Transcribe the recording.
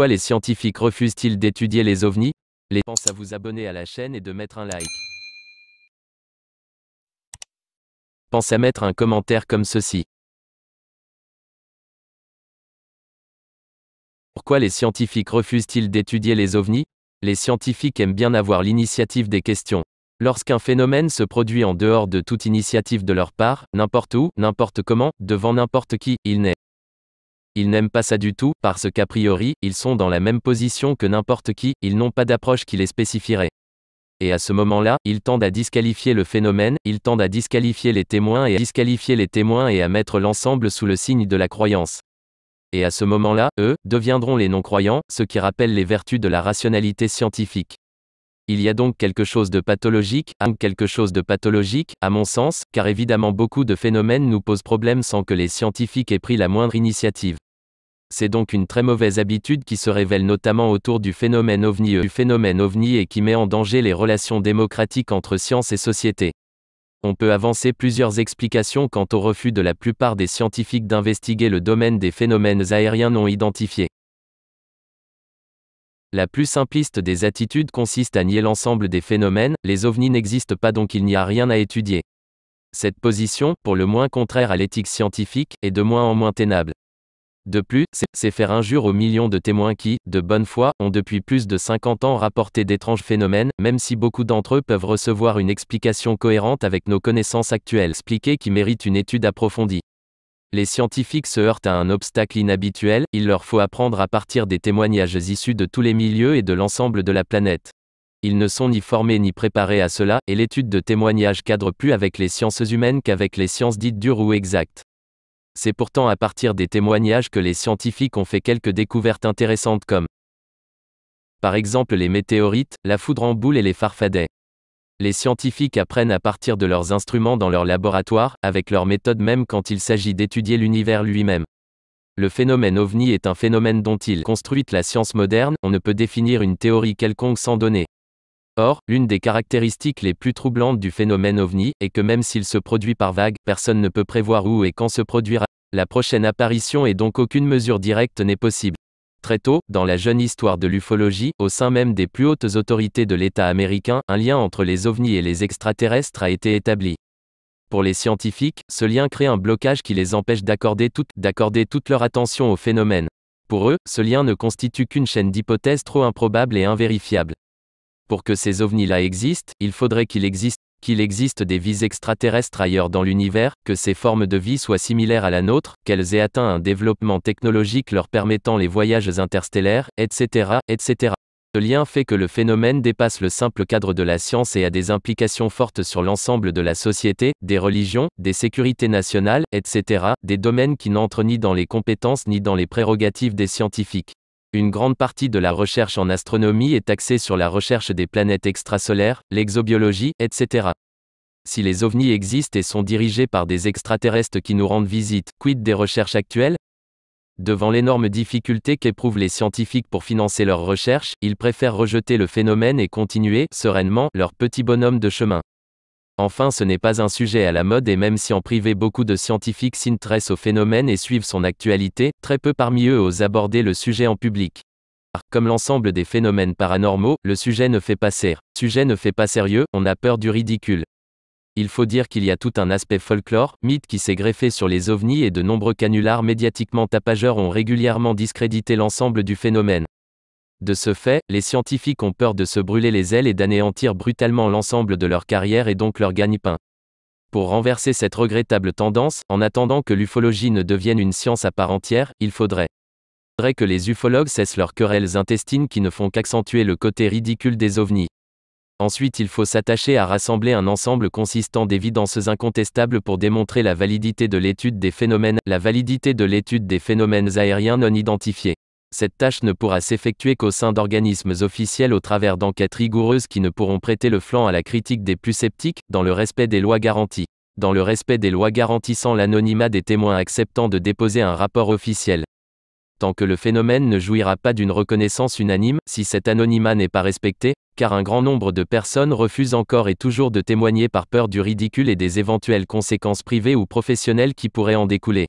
Pourquoi les scientifiques refusent-ils d'étudier les ovnis Les pensez à vous abonner à la chaîne et de mettre un like. Pense à mettre un commentaire comme ceci. Pourquoi les scientifiques refusent-ils d'étudier les ovnis Les scientifiques aiment bien avoir l'initiative des questions. Lorsqu'un phénomène se produit en dehors de toute initiative de leur part, n'importe où, n'importe comment, devant n'importe qui, il naît. Ils n'aiment pas ça du tout, parce qu'a priori, ils sont dans la même position que n'importe qui, ils n'ont pas d'approche qui les spécifierait. Et à ce moment-là, ils tendent à disqualifier le phénomène, ils tendent à disqualifier les témoins et à disqualifier les témoins et à mettre l'ensemble sous le signe de la croyance. Et à ce moment-là, eux, deviendront les non-croyants, ce qui rappelle les vertus de la rationalité scientifique. Il y a donc quelque chose de pathologique, à quelque chose de pathologique, à mon sens, car évidemment beaucoup de phénomènes nous posent problème sans que les scientifiques aient pris la moindre initiative. C'est donc une très mauvaise habitude qui se révèle notamment autour du phénomène ovni, euh, du phénomène ovni et qui met en danger les relations démocratiques entre science et société. On peut avancer plusieurs explications quant au refus de la plupart des scientifiques d'investiguer le domaine des phénomènes aériens non identifiés. La plus simpliste des attitudes consiste à nier l'ensemble des phénomènes, les ovnis n'existent pas donc il n'y a rien à étudier. Cette position, pour le moins contraire à l'éthique scientifique, est de moins en moins tenable. De plus, c'est faire injure aux millions de témoins qui, de bonne foi, ont depuis plus de 50 ans rapporté d'étranges phénomènes, même si beaucoup d'entre eux peuvent recevoir une explication cohérente avec nos connaissances actuelles. expliquées qui méritent une étude approfondie. Les scientifiques se heurtent à un obstacle inhabituel, il leur faut apprendre à partir des témoignages issus de tous les milieux et de l'ensemble de la planète. Ils ne sont ni formés ni préparés à cela, et l'étude de témoignages cadre plus avec les sciences humaines qu'avec les sciences dites dures ou exactes. C'est pourtant à partir des témoignages que les scientifiques ont fait quelques découvertes intéressantes comme par exemple les météorites, la foudre en boule et les farfadets. Les scientifiques apprennent à partir de leurs instruments dans leur laboratoire, avec leur méthode même quand il s'agit d'étudier l'univers lui-même. Le phénomène ovni est un phénomène dont il construit la science moderne, on ne peut définir une théorie quelconque sans donner. Or, l'une des caractéristiques les plus troublantes du phénomène ovni est que même s'il se produit par vagues, personne ne peut prévoir où et quand se produira. La prochaine apparition et donc aucune mesure directe n'est possible. Très tôt, dans la jeune histoire de l'ufologie, au sein même des plus hautes autorités de l'État américain, un lien entre les ovnis et les extraterrestres a été établi. Pour les scientifiques, ce lien crée un blocage qui les empêche d'accorder toute, leur attention au phénomène. Pour eux, ce lien ne constitue qu'une chaîne d'hypothèses trop improbables et invérifiables. Pour que ces ovnis-là existent, il faudrait qu'il existe qu'il existe des vies extraterrestres ailleurs dans l'univers, que ces formes de vie soient similaires à la nôtre, qu'elles aient atteint un développement technologique leur permettant les voyages interstellaires, etc., etc. Ce lien fait que le phénomène dépasse le simple cadre de la science et a des implications fortes sur l'ensemble de la société, des religions, des sécurités nationales, etc., des domaines qui n'entrent ni dans les compétences ni dans les prérogatives des scientifiques. Une grande partie de la recherche en astronomie est axée sur la recherche des planètes extrasolaires, l'exobiologie, etc. Si les ovnis existent et sont dirigés par des extraterrestres qui nous rendent visite, quid des recherches actuelles Devant l'énorme difficulté qu'éprouvent les scientifiques pour financer leurs recherches, ils préfèrent rejeter le phénomène et continuer, sereinement, leur petit bonhomme de chemin. Enfin ce n'est pas un sujet à la mode et même si en privé beaucoup de scientifiques s'intéressent au phénomène et suivent son actualité, très peu parmi eux osent aborder le sujet en public. Comme l'ensemble des phénomènes paranormaux, le sujet ne fait pas sérieux. Sujet ne fait pas sérieux, on a peur du ridicule. Il faut dire qu'il y a tout un aspect folklore, mythe qui s'est greffé sur les ovnis et de nombreux canulars médiatiquement tapageurs ont régulièrement discrédité l'ensemble du phénomène. De ce fait, les scientifiques ont peur de se brûler les ailes et d'anéantir brutalement l'ensemble de leur carrière et donc leur gagne-pain. Pour renverser cette regrettable tendance, en attendant que l'ufologie ne devienne une science à part entière, il faudrait que les ufologues cessent leurs querelles intestines qui ne font qu'accentuer le côté ridicule des ovnis. Ensuite, il faut s'attacher à rassembler un ensemble consistant d'évidences incontestables pour démontrer la validité de l'étude des phénomènes, la validité de l'étude des phénomènes aériens non identifiés cette tâche ne pourra s'effectuer qu'au sein d'organismes officiels au travers d'enquêtes rigoureuses qui ne pourront prêter le flanc à la critique des plus sceptiques, dans le respect des lois garanties. Dans le respect des lois garantissant l'anonymat des témoins acceptant de déposer un rapport officiel. Tant que le phénomène ne jouira pas d'une reconnaissance unanime, si cet anonymat n'est pas respecté, car un grand nombre de personnes refusent encore et toujours de témoigner par peur du ridicule et des éventuelles conséquences privées ou professionnelles qui pourraient en découler.